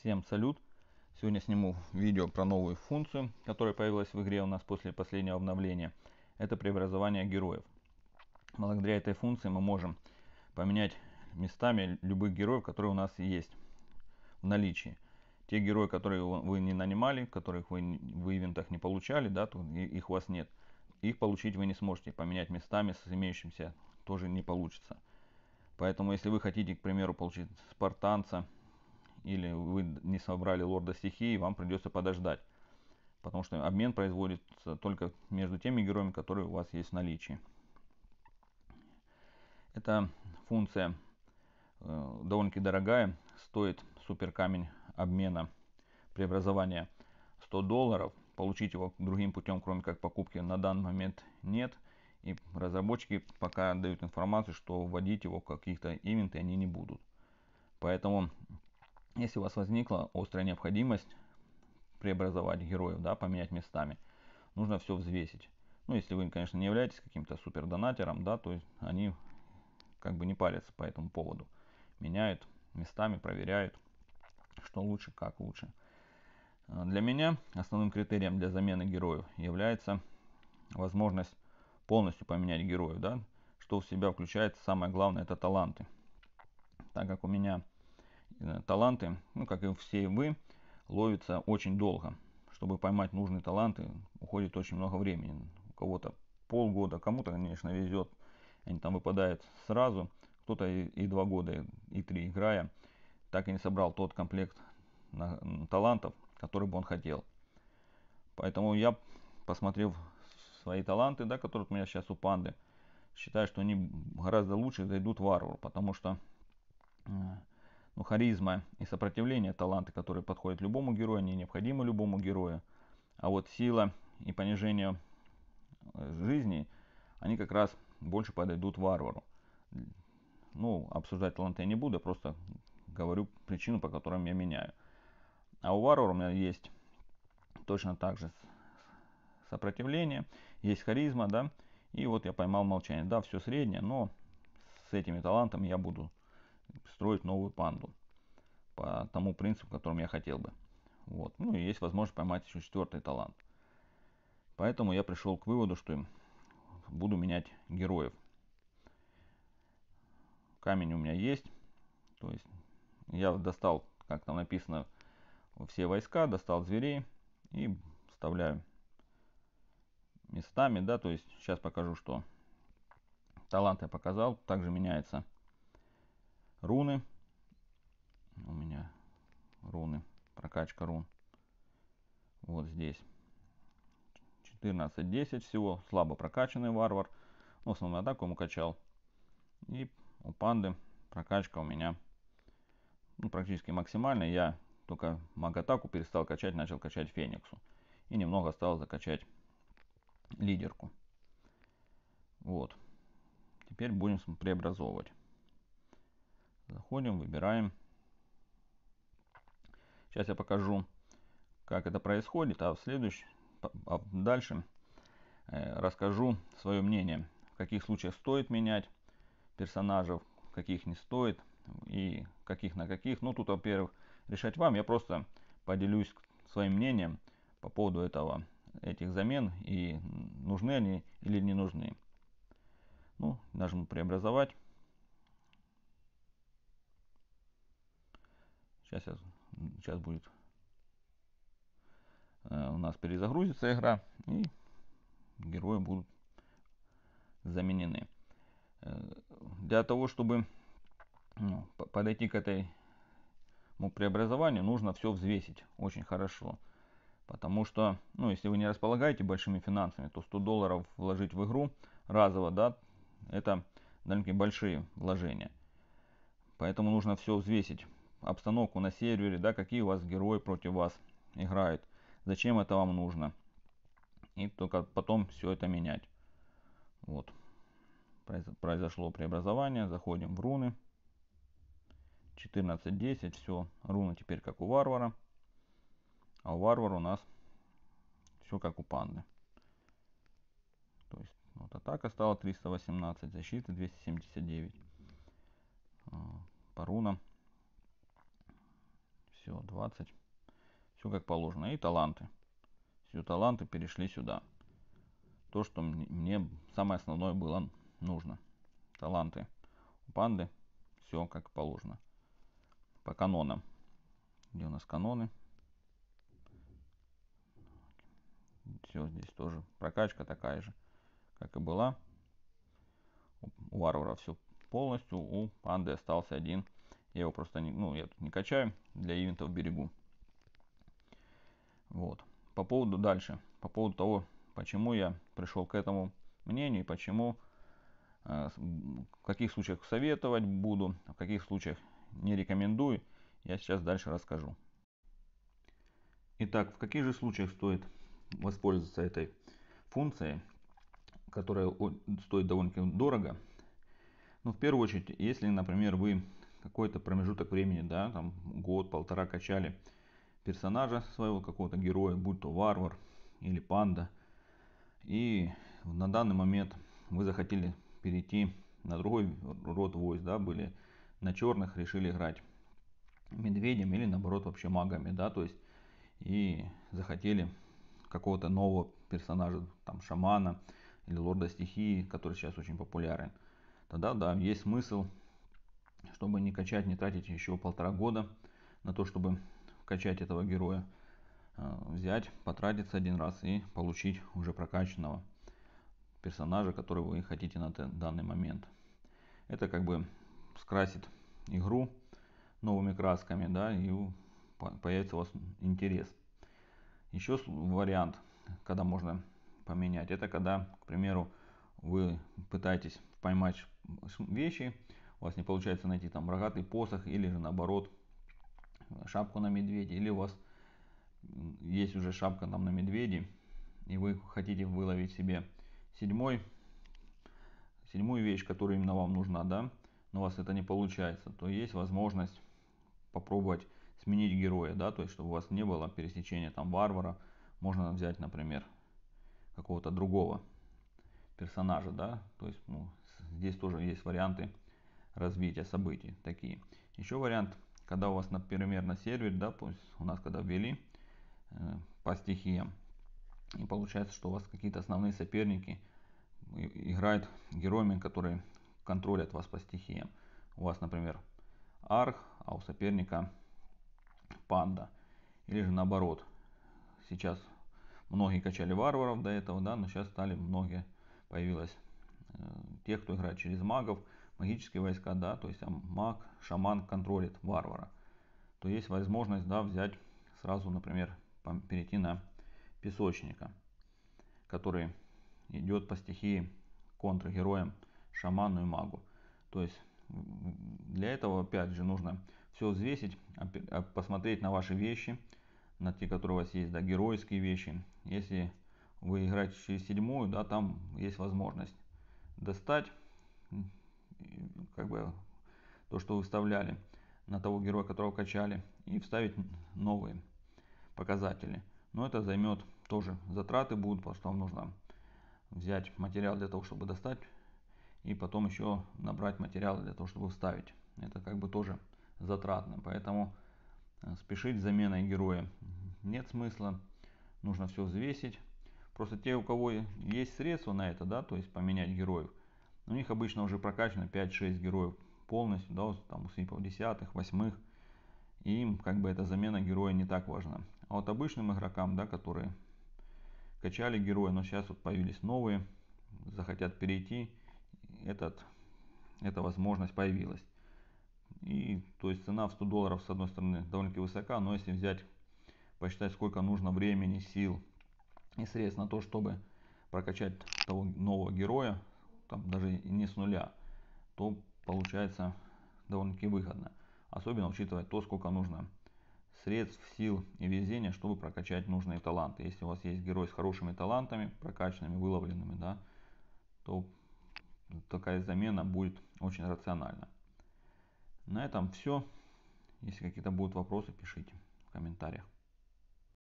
Всем салют! Сегодня сниму видео про новую функцию, которая появилась в игре у нас после последнего обновления. Это преобразование героев. Благодаря этой функции мы можем поменять местами любых героев, которые у нас есть в наличии. Те герои, которые вы не нанимали, которых вы в ивентах не получали, да, их у вас нет. Их получить вы не сможете, поменять местами с имеющимся тоже не получится. Поэтому, если вы хотите, к примеру, получить спартанца, или вы не собрали лорда стихии, вам придется подождать. Потому что обмен производится только между теми героями, которые у вас есть в наличии. Эта функция э, довольно-таки дорогая. Стоит супер камень обмена преобразования 100 долларов. Получить его другим путем, кроме как покупки, на данный момент нет. И разработчики пока дают информацию, что вводить его в каких-то ивенты они не будут. Поэтому если у вас возникла острая необходимость преобразовать героев, да, поменять местами, нужно все взвесить. Ну, если вы, конечно, не являетесь каким-то супер донатером, да, то есть они как бы не парятся по этому поводу. Меняют местами, проверяют, что лучше, как лучше. А, для меня основным критерием для замены героев является возможность полностью поменять героев, да, что в себя включает самое главное, это таланты. Так как у меня Э, таланты, ну, как и все вы, ловится очень долго. Чтобы поймать нужные таланты, уходит очень много времени. У кого-то полгода, кому-то, конечно, везет, они там выпадают сразу. Кто-то и, и два года, и три играя, так и не собрал тот комплект на, на талантов, который бы он хотел. Поэтому я, посмотрев свои таланты, да, которые у меня сейчас у панды, считаю, что они гораздо лучше зайдут варвару, потому что э, но харизма и сопротивление – таланты, которые подходят любому герою, они необходимы любому герою. А вот сила и понижение э, жизни, они как раз больше подойдут варвару. Ну, обсуждать таланты я не буду, я просто говорю причину, по которым я меняю. А у варвара у меня есть точно так же сопротивление, есть харизма, да, и вот я поймал молчание. Да, все среднее, но с этими талантами я буду строить новую панду по тому принципу, которым я хотел бы. Вот. Ну и есть возможность поймать еще четвертый талант. Поэтому я пришел к выводу, что буду менять героев. Камень у меня есть. То есть я достал, как там написано, все войска, достал зверей и вставляю местами, да, то есть сейчас покажу, что талант я показал, также меняется руны. У меня руны, прокачка рун. Вот здесь. 14-10 всего. Слабо прокачанный варвар. Ну, основную атаку ему качал. И у панды прокачка у меня ну, практически максимальная. Я только маг-атаку перестал качать, начал качать Фениксу. И немного осталось закачать лидерку. Вот. Теперь будем преобразовывать. Заходим, выбираем. Сейчас я покажу, как это происходит, а в следующем, а дальше э, расскажу свое мнение, в каких случаях стоит менять персонажей, каких не стоит и каких на каких. Ну, тут, во-первых, решать вам. Я просто поделюсь своим мнением по поводу этого, этих замен и нужны они или не нужны. Ну, нажму преобразовать. Сейчас, сейчас будет. Э, у нас перезагрузится игра. И герои будут заменены. Э, для того, чтобы ну, подойти к этому ну, преобразованию, нужно все взвесить очень хорошо. Потому что, ну, если вы не располагаете большими финансами, то 100 долларов вложить в игру разово, да, это довольно-таки большие вложения. Поэтому нужно все взвесить обстановку на сервере, да, какие у вас герои против вас играют, зачем это вам нужно. И только потом все это менять. Вот. Произошло преобразование. Заходим в руны. 14.10. Все. Руны теперь как у варвара. А у варвара у нас все как у панды. То есть вот атака стала 318, защита 279. А, по рунам все, 20. Все как положено. И таланты. Все таланты перешли сюда. То, что мне самое основное было нужно. Таланты у панды. Все как положено. По канонам. Где у нас каноны? Все здесь тоже прокачка такая же, как и была. У варвара все полностью, у панды остался один я его просто не, ну, я тут не качаю, для ивентов берегу. Вот. По поводу дальше, по поводу того, почему я пришел к этому мнению и почему, э, в каких случаях советовать буду, а в каких случаях не рекомендую, я сейчас дальше расскажу. Итак, в каких же случаях стоит воспользоваться этой функцией, которая стоит довольно-таки дорого. Ну, в первую очередь, если, например, вы какой-то промежуток времени, да, там год-полтора качали персонажа своего какого-то героя, будь то варвар или панда. И на данный момент вы захотели перейти на другой род войск, да, были на черных, решили играть медведем или наоборот вообще магами, да, то есть и захотели какого-то нового персонажа, там шамана или лорда стихии, который сейчас очень популярен. Тогда да, есть смысл чтобы не качать, не тратить еще полтора года на то, чтобы качать этого героя. Э, взять, потратиться один раз и получить уже прокачанного персонажа, который вы хотите на данный момент. Это как бы скрасит игру новыми красками, да, и появится у вас интерес. Еще вариант, когда можно поменять, это когда, к примеру, вы пытаетесь поймать вещи, у вас не получается найти там рогатый посох или же наоборот шапку на медведя, или у вас есть уже шапка там на медведе, и вы хотите выловить себе седьмой, седьмую вещь, которая именно вам нужна, да, но у вас это не получается, то есть возможность попробовать сменить героя, да, то есть чтобы у вас не было пересечения там варвара, можно взять, например, какого-то другого персонажа, да, то есть ну, здесь тоже есть варианты развития событий такие. Еще вариант, когда у вас, например, на сервере, да, пусть у нас когда ввели э, по стихиям, и получается, что у вас какие-то основные соперники играют героями, которые контролят вас по стихиям. У вас, например, арх, а у соперника панда. Или же наоборот. Сейчас многие качали варваров до этого, да, но сейчас стали многие, появилось э, тех, кто играет через магов, магические войска, да, то есть там маг, шаман контролит варвара, то есть возможность, да, взять сразу, например, перейти на песочника, который идет по стихии контргероям, шаману и магу. То есть для этого, опять же, нужно все взвесить, а, посмотреть на ваши вещи, на те, которые у вас есть, да, геройские вещи. Если вы играете через седьмую, да, там есть возможность достать ну, как бы то, что вы вставляли на того героя, которого качали, и вставить новые показатели. Но это займет тоже затраты будут, потому что вам нужно взять материал для того, чтобы достать, и потом еще набрать материал для того, чтобы вставить. Это как бы тоже затратно, поэтому э, спешить с заменой героя нет смысла. Нужно все взвесить. Просто те, у кого есть средства на это, да, то есть поменять героев, у ну, них обычно уже прокачано 5-6 героев полностью, да, там у свипов десятых, восьмых, и им как бы эта замена героя не так важна. А вот обычным игрокам, да, которые качали героя, но сейчас вот появились новые, захотят перейти, этот, эта возможность появилась. И, то есть цена в 100 долларов, с одной стороны, довольно-таки высока, но если взять, посчитать, сколько нужно времени, сил и средств на то, чтобы прокачать того нового героя, там даже не с нуля, то получается довольно-таки выгодно. Особенно учитывая то, сколько нужно средств, сил и везения, чтобы прокачать нужные таланты. Если у вас есть герой с хорошими талантами, прокачанными, выловленными, да, то такая замена будет очень рациональна. На этом все. Если какие-то будут вопросы, пишите в комментариях.